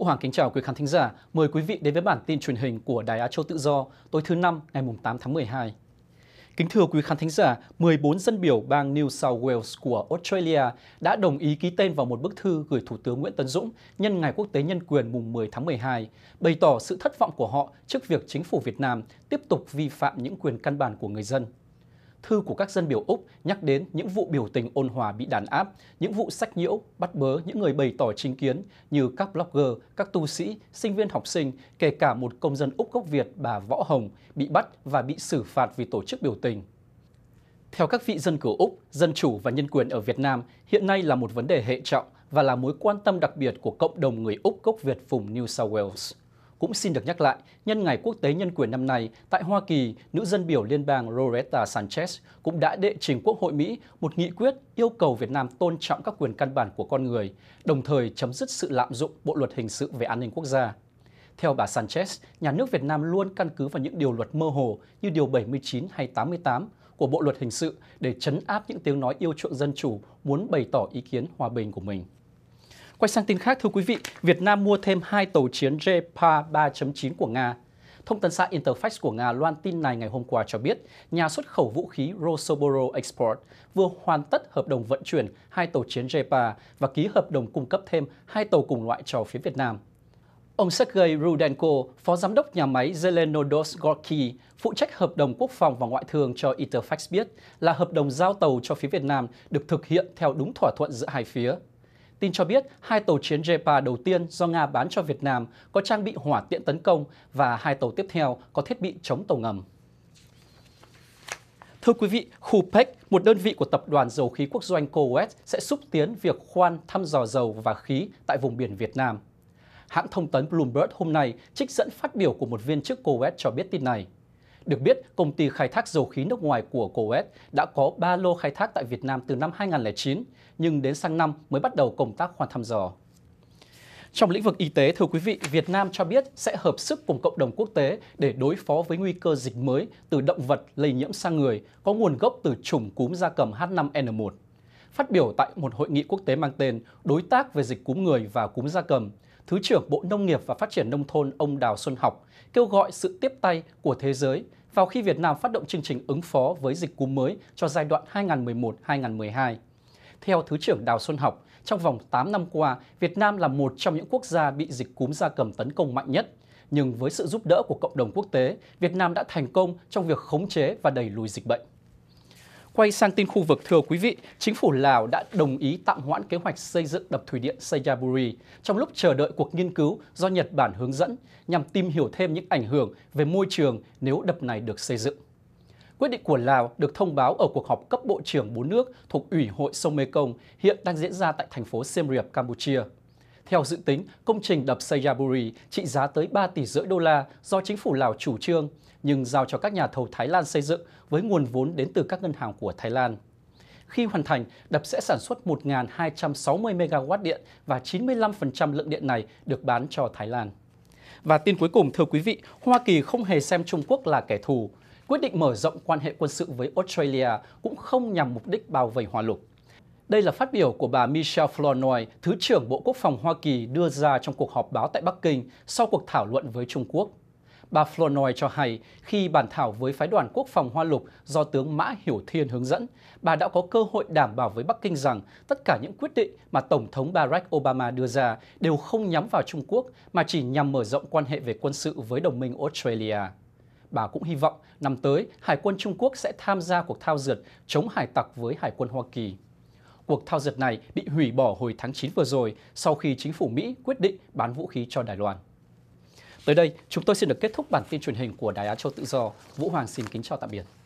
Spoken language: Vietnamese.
Vũ Hoàng kính chào quý khán thính giả. Mời quý vị đến với bản tin truyền hình của Đài Á Châu Tự Do tối thứ Năm ngày 8 tháng 12. Kính thưa quý khán thính giả, 14 dân biểu bang New South Wales của Australia đã đồng ý ký tên vào một bức thư gửi Thủ tướng Nguyễn Tấn Dũng nhân Ngày Quốc tế Nhân quyền mùng 10 tháng 12, bày tỏ sự thất vọng của họ trước việc chính phủ Việt Nam tiếp tục vi phạm những quyền căn bản của người dân thư của các dân biểu Úc nhắc đến những vụ biểu tình ôn hòa bị đàn áp, những vụ sách nhiễu, bắt bớ những người bày tỏ chính kiến như các blogger, các tu sĩ, sinh viên học sinh, kể cả một công dân Úc gốc Việt bà Võ Hồng bị bắt và bị xử phạt vì tổ chức biểu tình. Theo các vị dân cử Úc, dân chủ và nhân quyền ở Việt Nam hiện nay là một vấn đề hệ trọng và là mối quan tâm đặc biệt của cộng đồng người Úc gốc Việt vùng New South Wales cũng xin được nhắc lại, nhân ngày quốc tế nhân quyền năm nay, tại Hoa Kỳ, nữ dân biểu liên bang Loretta Sanchez cũng đã đệ trình Quốc hội Mỹ một nghị quyết yêu cầu Việt Nam tôn trọng các quyền căn bản của con người, đồng thời chấm dứt sự lạm dụng Bộ luật hình sự về an ninh quốc gia. Theo bà Sanchez, nhà nước Việt Nam luôn căn cứ vào những điều luật mơ hồ như điều 79 hay 88 của Bộ luật hình sự để chấn áp những tiếng nói yêu chuộng dân chủ muốn bày tỏ ý kiến hòa bình của mình. Quay sang tin khác thưa quý vị, Việt Nam mua thêm hai tàu chiến JPA 3.9 của Nga. Thông tấn xã Interfax của Nga loan tin này ngày hôm qua cho biết, nhà xuất khẩu vũ khí Rosoboro Export vừa hoàn tất hợp đồng vận chuyển hai tàu chiến JPA và ký hợp đồng cung cấp thêm hai tàu cùng loại cho phía Việt Nam. Ông Sergei Rudenko, phó giám đốc nhà máy Zelenodos Gorky, phụ trách hợp đồng quốc phòng và ngoại thương cho Interfax biết là hợp đồng giao tàu cho phía Việt Nam được thực hiện theo đúng thỏa thuận giữa hai phía tin cho biết hai tàu chiến Jepa đầu tiên do Nga bán cho Việt Nam có trang bị hỏa tiễn tấn công và hai tàu tiếp theo có thiết bị chống tàu ngầm. Thưa quý vị, khu PEC, một đơn vị của Tập đoàn Dầu khí Quốc doanh COES, sẽ xúc tiến việc khoan thăm dò dầu và khí tại vùng biển Việt Nam. Hãng thông tấn Bloomberg hôm nay trích dẫn phát biểu của một viên chức COES cho biết tin này. Được biết, công ty khai thác dầu khí nước ngoài của Coet đã có 3 lô khai thác tại Việt Nam từ năm 2009, nhưng đến sang năm mới bắt đầu công tác khoan thăm dò. Trong lĩnh vực y tế, thưa quý vị, Việt Nam cho biết sẽ hợp sức cùng cộng đồng quốc tế để đối phó với nguy cơ dịch mới từ động vật lây nhiễm sang người có nguồn gốc từ chủng cúm gia cầm H5N1. Phát biểu tại một hội nghị quốc tế mang tên Đối tác về dịch cúm người và cúm gia cầm, Thứ trưởng Bộ Nông nghiệp và Phát triển Nông thôn ông Đào Xuân Học kêu gọi sự tiếp tay của thế giới vào khi Việt Nam phát động chương trình ứng phó với dịch cúm mới cho giai đoạn 2011-2012. Theo Thứ trưởng Đào Xuân Học, trong vòng 8 năm qua, Việt Nam là một trong những quốc gia bị dịch cúm gia cầm tấn công mạnh nhất. Nhưng với sự giúp đỡ của cộng đồng quốc tế, Việt Nam đã thành công trong việc khống chế và đẩy lùi dịch bệnh. Quay sang tin khu vực, thưa quý vị, chính phủ Lào đã đồng ý tạm hoãn kế hoạch xây dựng đập thủy điện Seyaburi trong lúc chờ đợi cuộc nghiên cứu do Nhật Bản hướng dẫn nhằm tìm hiểu thêm những ảnh hưởng về môi trường nếu đập này được xây dựng. Quyết định của Lào được thông báo ở cuộc họp cấp bộ trưởng bốn nước thuộc Ủy hội sông Mekong hiện đang diễn ra tại thành phố Siem Reap, Campuchia. Theo dự tính, công trình đập Sayaburi trị giá tới 3 tỷ rưỡi đô la do chính phủ Lào chủ trương, nhưng giao cho các nhà thầu Thái Lan xây dựng với nguồn vốn đến từ các ngân hàng của Thái Lan. Khi hoàn thành, đập sẽ sản xuất 1.260 MW điện và 95% lượng điện này được bán cho Thái Lan. Và tin cuối cùng, thưa quý vị, Hoa Kỳ không hề xem Trung Quốc là kẻ thù. Quyết định mở rộng quan hệ quân sự với Australia cũng không nhằm mục đích bao vây hòa lục. Đây là phát biểu của bà Michelle Flournoy, Thứ trưởng Bộ Quốc phòng Hoa Kỳ đưa ra trong cuộc họp báo tại Bắc Kinh sau cuộc thảo luận với Trung Quốc. Bà Flournoy cho hay, khi bàn thảo với phái đoàn quốc phòng Hoa Lục do tướng Mã Hiểu Thiên hướng dẫn, bà đã có cơ hội đảm bảo với Bắc Kinh rằng tất cả những quyết định mà Tổng thống Barack Obama đưa ra đều không nhắm vào Trung Quốc mà chỉ nhằm mở rộng quan hệ về quân sự với đồng minh Australia. Bà cũng hy vọng năm tới, Hải quân Trung Quốc sẽ tham gia cuộc thao dượt chống hải tặc với Hải quân Hoa Kỳ cuộc thao dượt này bị hủy bỏ hồi tháng 9 vừa rồi sau khi chính phủ Mỹ quyết định bán vũ khí cho Đài Loan. Tới đây, chúng tôi xin được kết thúc bản tin truyền hình của Đài Á Châu Tự Do. Vũ Hoàng xin kính chào tạm biệt.